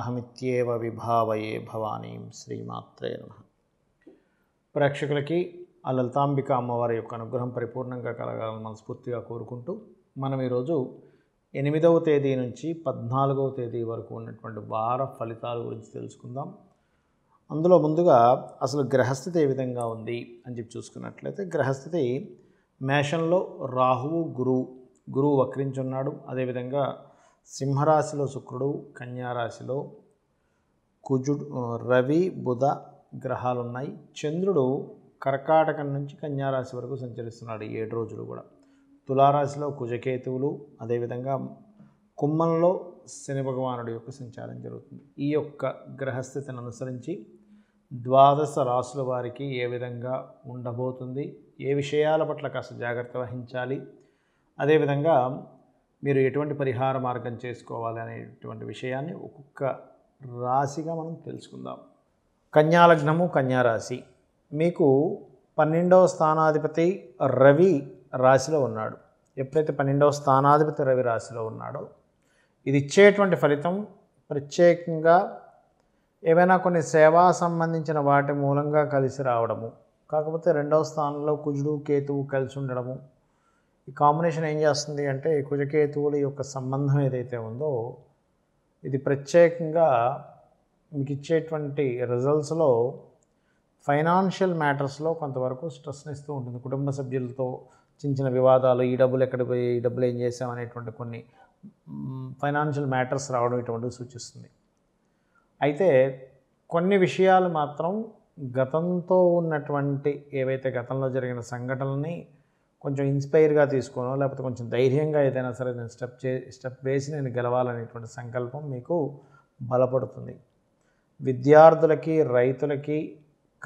అహమిత్యేవ విభావయే భవానీ శ్రీమాత్రే నమ ప్రేక్షకులకి ఆ లలితాంబిక అమ్మవారి యొక్క అనుగ్రహం పరిపూర్ణంగా కలగాలని మనస్ఫూర్తిగా కోరుకుంటూ మనం ఈరోజు ఎనిమిదవ తేదీ నుంచి పద్నాలుగవ తేదీ వరకు ఉన్నటువంటి వార ఫలితాల గురించి తెలుసుకుందాం అందులో ముందుగా అసలు గ్రహస్థితి ఏ విధంగా ఉంది అని చెప్పి చూసుకున్నట్లయితే గ్రహస్థితి మేషంలో రాహువు గురువు గురువు వక్రించున్నాడు అదేవిధంగా సింహరాశిలో శుక్రుడు కన్యారాశిలో కుజుడు రవి బుధ గ్రహాలు ఉన్నాయి చంద్రుడు కర్కాటకం నుంచి కన్యారాశి వరకు సంచరిస్తున్నాడు ఏడు రోజులు కూడా తులారాశిలో కుజకేతువులు అదేవిధంగా కుమ్మంలో శని భగవానుడి యొక్క సంచారం జరుగుతుంది ఈ యొక్క గ్రహస్థితిని అనుసరించి ద్వాదశ రాసుల వారికి ఏ విధంగా ఉండబోతుంది ఏ విషయాల పట్ల కాస్త జాగ్రత్త వహించాలి అదేవిధంగా మీరు ఎటువంటి పరిహార మార్గం చేసుకోవాలి అనేటువంటి విషయాన్ని ఒక్కొక్క రాశిగా మనం తెలుసుకుందాం కన్యాలగ్నము కన్యారాశి మీకు పన్నెండవ స్థానాధిపతి రవి రాశిలో ఉన్నాడు ఎప్పుడైతే పన్నెండవ స్థానాధిపతి రవి రాశిలో ఉన్నాడో ఇది ఇచ్చేటువంటి ఫలితం ప్రత్యేకంగా ఏమైనా కొన్ని సేవా సంబంధించిన వాటి మూలంగా కలిసి రావడము కాకపోతే రెండవ స్థానంలో కుజుడు కేతువు కలిసి ఉండడము ఈ కాంబినేషన్ ఏం చేస్తుంది అంటే కుజకేతువుల యొక్క సంబంధం ఏదైతే ఉందో ఇది ప్రత్యేకంగా మీకు ఇచ్చేటువంటి రిజల్ట్స్లో ఫైనాన్షియల్ మ్యాటర్స్లో కొంతవరకు స్ట్రెస్ని ఇస్తూ ఉంటుంది కుటుంబ సభ్యులతో చిన్న చిన్న వివాదాలు ఈ డబ్బులు ఎక్కడ పోయి ఈ డబ్బులు ఏం చేసాం అనేటువంటి కొన్ని ఫైనాన్షియల్ మ్యాటర్స్ రావడం ఇటువంటివి సూచిస్తుంది అయితే కొన్ని విషయాలు మాత్రం గతంతో ఉన్నటువంటి ఏవైతే గతంలో జరిగిన సంఘటనల్ని కొంచెం ఇన్స్పైర్గా తీసుకోనో లేకపోతే కొంచెం ధైర్యంగా ఏదైనా సరే నేను స్టెప్ చే స్టెప్ వేసి నేను గెలవాలనేటువంటి సంకల్పం మీకు బలపడుతుంది విద్యార్థులకి రైతులకి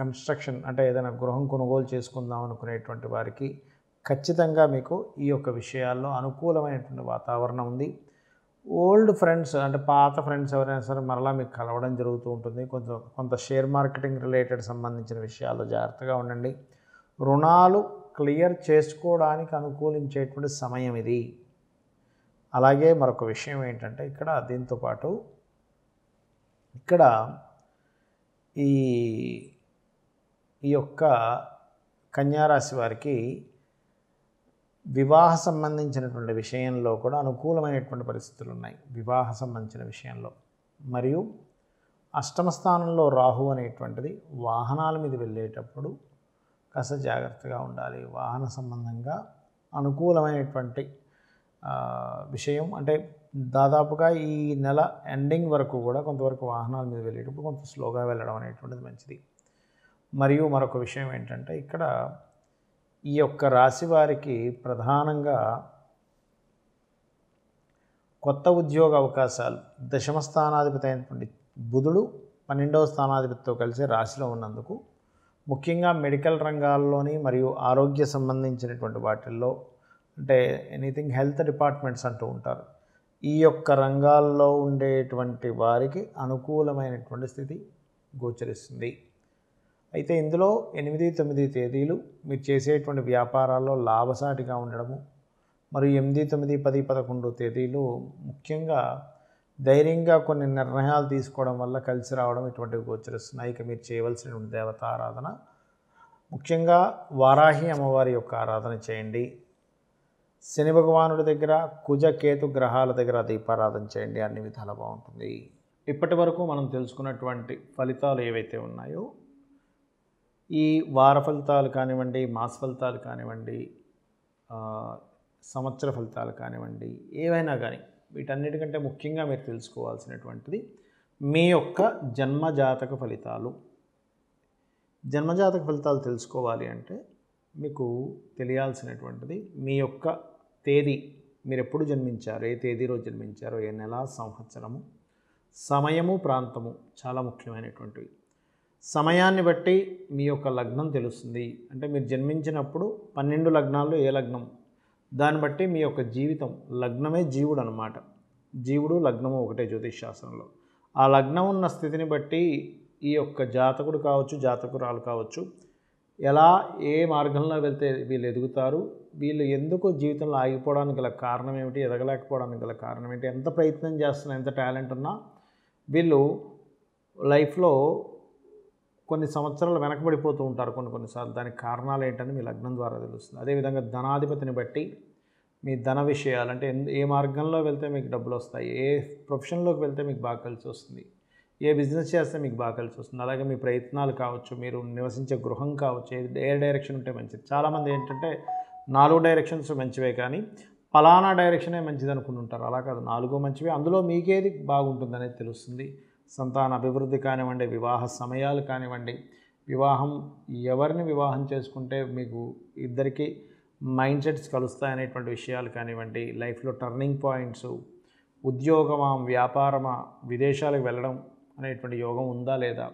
కన్స్ట్రక్షన్ అంటే ఏదైనా గృహం కొనుగోలు చేసుకుందాం అనుకునేటువంటి వారికి ఖచ్చితంగా మీకు ఈ యొక్క విషయాల్లో అనుకూలమైనటువంటి వాతావరణం ఉంది ఓల్డ్ ఫ్రెండ్స్ అంటే పాత ఫ్రెండ్స్ ఎవరైనా సరే మరలా మీకు కలవడం జరుగుతూ ఉంటుంది కొంచెం కొంత షేర్ మార్కెటింగ్ రిలేటెడ్ సంబంధించిన విషయాల్లో జాగ్రత్తగా ఉండండి రుణాలు క్లియర్ చేసుకోవడానికి అనుకూలించేటువంటి సమయం ఇది అలాగే మరొక విషయం ఏంటంటే ఇక్కడ దీంతోపాటు ఇక్కడ ఈ ఈ యొక్క కన్యారాశి వారికి వివాహ సంబంధించినటువంటి విషయంలో కూడా అనుకూలమైనటువంటి పరిస్థితులు ఉన్నాయి వివాహ సంబంధించిన విషయంలో మరియు అష్టమ స్థానంలో రాహు అనేటువంటిది వాహనాల మీద వెళ్ళేటప్పుడు కాస్త జాగ్రత్తగా ఉండాలి వాహన సంబంధంగా అనుకూలమైనటువంటి విషయం అంటే దాదాపుగా ఈ నెల ఎండింగ్ వరకు కూడా కొంతవరకు వాహనాల మీద వెళ్ళేటప్పుడు కొంత స్లోగా వెళ్ళడం అనేటువంటిది మంచిది మరియు మరొక విషయం ఏంటంటే ఇక్కడ ఈ యొక్క రాశి వారికి ప్రధానంగా కొత్త ఉద్యోగ అవకాశాలు దశమ స్థానాధిపతి అయినటువంటి బుధుడు పన్నెండవ స్థానాధిపతితో కలిసి రాశిలో ఉన్నందుకు ముఖ్యంగా మెడికల్ రంగాల్లోని మరియు ఆరోగ్య సంబంధించినటువంటి వాటిల్లో అంటే ఎనీథింగ్ హెల్త్ డిపార్ట్మెంట్స్ అంటూ ఉంటారు ఈ యొక్క రంగాల్లో ఉండేటువంటి వారికి అనుకూలమైనటువంటి స్థితి గోచరిస్తుంది అయితే ఇందులో ఎనిమిది తొమ్మిది తేదీలు మీరు చేసేటువంటి వ్యాపారాల్లో లాభసాటిగా ఉండడము మరియు ఎనిమిది తొమ్మిది పది పదకొండు తేదీలు ముఖ్యంగా ధైర్యంగా కొన్ని నిర్ణయాలు తీసుకోవడం వల్ల కలిసి రావడం ఇటువంటివి గోచరిస్తున్నాయి ఇక మీరు చేయవలసిన దేవత ఆరాధన ముఖ్యంగా వారాహి అమ్మవారి యొక్క ఆరాధన చేయండి శని భగవానుడి దగ్గర కుజ కేతు గ్రహాల దగ్గర దీపారాధన చేయండి అన్ని విధాలు బాగుంటుంది ఇప్పటి వరకు మనం తెలుసుకున్నటువంటి ఫలితాలు ఏవైతే ఉన్నాయో ఈ వార ఫలితాలు కానివ్వండి మాస ఫలితాలు కానివ్వండి సంవత్సర ఫలితాలు కానివ్వండి ఏవైనా కానీ వీటన్నిటికంటే ముఖ్యంగా మీరు తెలుసుకోవాల్సినటువంటిది మీ యొక్క జన్మజాతక ఫలితాలు జన్మజాతక ఫలితాలు తెలుసుకోవాలి అంటే మీకు తెలియాల్సినటువంటిది మీ యొక్క తేదీ మీరు ఎప్పుడు జన్మించారు ఏ తేదీలో జన్మించారు ఏ నెల సంవత్సరము సమయము ప్రాంతము చాలా ముఖ్యమైనటువంటివి సమయాన్ని బట్టి మీ యొక్క లగ్నం తెలుస్తుంది అంటే మీరు జన్మించినప్పుడు పన్నెండు లగ్నాల్లో ఏ లగ్నం దాన్ని బట్టి మీ యొక్క జీవితం లగ్నమే జీవుడు అనమాట జీవుడు లగ్నము ఒకటే జ్యోతిష్ శాస్త్రంలో ఆ లగ్నం ఉన్న స్థితిని బట్టి ఈ యొక్క జాతకుడు కావచ్చు జాతకురాలు కావచ్చు ఎలా ఏ మార్గంలో వెళ్తే వీళ్ళు ఎదుగుతారు వీళ్ళు ఎందుకు జీవితంలో ఆగిపోవడానికి గల కారణం ఏమిటి ఎదగలేకపోవడానికి గల కారణం ఏంటి ఎంత ప్రయత్నం చేస్తున్నా ఎంత టాలెంట్ ఉన్నా వీళ్ళు లైఫ్లో కొన్ని సంవత్సరాలు వెనకబడిపోతూ ఉంటారు కొన్ని కొన్నిసార్లు దానికి కారణాలు ఏంటని మీ లగ్నం ద్వారా తెలుస్తుంది అదేవిధంగా ధనాధిపతిని బట్టి మీ ధన విషయాలు అంటే ఏ మార్గంలో వెళ్తే మీకు డబ్బులు వస్తాయి ఏ ప్రొఫెషన్లోకి వెళ్తే మీకు బాగా కలిసి వస్తుంది ఏ బిజినెస్ చేస్తే మీకు బాగా కలిసి వస్తుంది అలాగే మీ ప్రయత్నాలు కావచ్చు మీరు నివసించే గృహం కావచ్చు ఏ డైరెక్షన్ ఉంటే మంచిది చాలామంది ఏంటంటే నాలుగు డైరెక్షన్స్ మంచివే కానీ పలానా డైరెక్షనే మంచిది అనుకుంటుంటారు అలా కాదు నాలుగు మంచివి అందులో మీకేది బాగుంటుందనేది తెలుస్తుంది సంతాన అభివృద్ధి కానివ్వండి వివాహ సమయాలు కానివ్వండి వివాహం ఎవరిని వివాహం చేసుకుంటే మీకు ఇద్దరికి మైండ్ సెట్స్ కలుస్తాయనేటువంటి విషయాలు కానివ్వండి లైఫ్లో టర్నింగ్ పాయింట్స్ ఉద్యోగమా వ్యాపారమా విదేశాలకు వెళ్ళడం అనేటువంటి యోగం ఉందా లేదా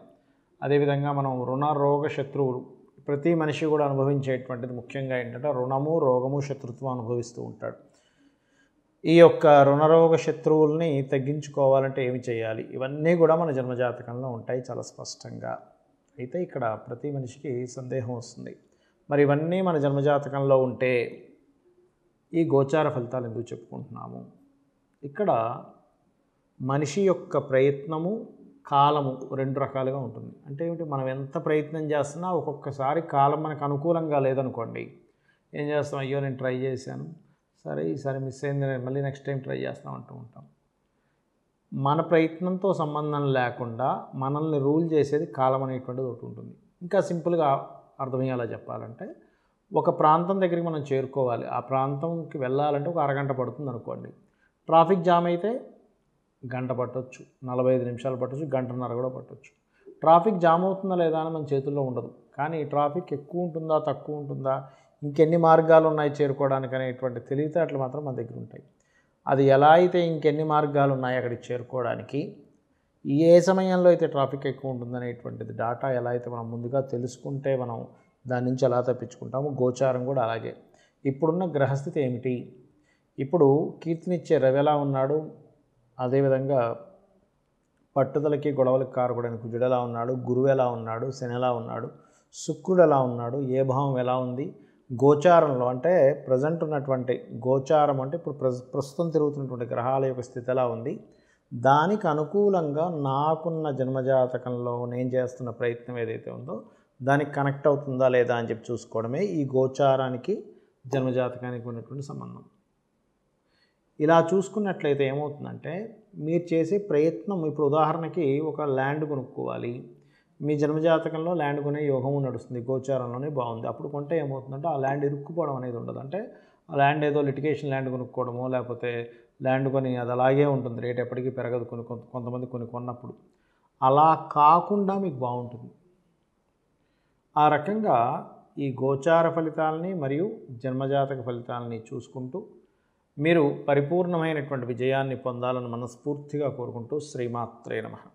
అదేవిధంగా మనం రుణ రోగ శత్రువులు ప్రతి మనిషి కూడా అనుభవించేటువంటిది ముఖ్యంగా ఏంటంటే రుణము రోగము శత్రుత్వం అనుభవిస్తూ ఉంటాడు ఈ యొక్క రుణరోగ శత్రువుల్ని తగ్గించుకోవాలంటే ఏమి చేయాలి ఇవన్నీ కూడా మన జన్మజాతకంలో ఉంటాయి చాలా స్పష్టంగా అయితే ఇక్కడ ప్రతి మనిషికి సందేహం వస్తుంది మరి ఇవన్నీ మన జన్మజాతకంలో ఉంటే ఈ గోచార ఫలితాలు ఎందుకు చెప్పుకుంటున్నాము ఇక్కడ మనిషి యొక్క ప్రయత్నము కాలము రెండు రకాలుగా ఉంటుంది అంటే ఏమిటి మనం ఎంత ప్రయత్నం చేస్తున్నా ఒక్కొక్కసారి కాలం మనకు అనుకూలంగా లేదనుకోండి ఏం చేస్తాం అయ్యో నేను ట్రై చేశాను సరే ఈసారి మిస్ అయింది మళ్ళీ నెక్స్ట్ టైం ట్రై చేస్తాం అంటూ ఉంటాం మన ప్రయత్నంతో సంబంధం లేకుండా మనల్ని రూల్ చేసేది కాలం అనేటువంటిది ఒకటి ఉంటుంది ఇంకా సింపుల్గా అర్థమయ్యేలా చెప్పాలంటే ఒక ప్రాంతం దగ్గరికి మనం చేరుకోవాలి ఆ ప్రాంతంకి వెళ్ళాలంటే ఒక అరగంట పడుతుంది అనుకోండి ట్రాఫిక్ జామ్ అయితే గంట పట్టవచ్చు నలభై ఐదు నిమిషాలు పట్టవచ్చు గంటన్నర కూడా పట్టవచ్చు ట్రాఫిక్ జామ్ అవుతుందా లేదా అని మన చేతుల్లో ఉండదు కానీ ట్రాఫిక్ ఎక్కువ ఉంటుందా తక్కువ ఉంటుందా ఇంకెన్ని మార్గాలు ఉన్నాయి చేరుకోవడానికి అనేటువంటి తెలివితేటలు మాత్రం మన దగ్గర ఉంటాయి అది ఎలా అయితే ఇంకెన్ని మార్గాలు ఉన్నాయి అక్కడికి చేరుకోవడానికి ఏ సమయంలో అయితే ట్రాఫిక్ ఎక్కువ ఉంటుందనేటువంటిది డాటా ఎలా అయితే మనం ముందుగా తెలుసుకుంటే మనం దాని నుంచి ఎలా తప్పించుకుంటాము గోచారం కూడా అలాగే ఇప్పుడున్న గ్రహస్థితి ఏమిటి ఇప్పుడు కీర్తినిచ్చే రవి ఎలా ఉన్నాడు అదేవిధంగా పట్టుదలకి గొడవలకి కారకూడని కుజుడు ఎలా ఉన్నాడు గురువు ఎలా ఉన్నాడు శని ఎలా ఉన్నాడు శుక్రుడు ఎలా ఉన్నాడు ఏ భావం ఎలా ఉంది గోచారంలో అంటే ప్రజెంట్ ఉన్నటువంటి గోచారం అంటే ఇప్పుడు ప్రస్తుతం తిరుగుతున్నటువంటి గ్రహాల యొక్క స్థితి ఎలా ఉంది దానికి అనుకూలంగా నాకున్న జన్మజాతకంలో నేను చేస్తున్న ప్రయత్నం ఏదైతే ఉందో దానికి కనెక్ట్ అవుతుందా లేదా అని చెప్పి చూసుకోవడమే ఈ గోచారానికి జన్మజాతకానికి ఉన్నటువంటి సంబంధం ఇలా చూసుకున్నట్లయితే ఏమవుతుందంటే మీరు చేసే ప్రయత్నం ఇప్పుడు ఉదాహరణకి ఒక ల్యాండ్ కొనుక్కోవాలి మీ జన్మజాతకంలో ల్యాండ్ కొనే యోగము నడుస్తుంది గోచారంలోనే బాగుంది అప్పుడు కొంటే ఏమవుతుందంటే ఆ ల్యాండ్ ఇరుక్కుపోవడం అనేది ఉండదు అంటే ఆ ల్యాండ్ ఏదో లిటికేషన్ ల్యాండ్ కొనుక్కోవడమో లేకపోతే ల్యాండ్ కొని అది అలాగే ఉంటుంది రేట్ ఎప్పటికీ పెరగదు కొన్ని కొంతమంది కొన్ని కొన్నప్పుడు అలా కాకుండా మీకు బాగుంటుంది ఆ రకంగా ఈ గోచార ఫలితాలని మరియు జన్మజాతక ఫలితాలని చూసుకుంటూ మీరు పరిపూర్ణమైనటువంటి విజయాన్ని పొందాలని మనస్ఫూర్తిగా కోరుకుంటూ శ్రీమాత్రే నమ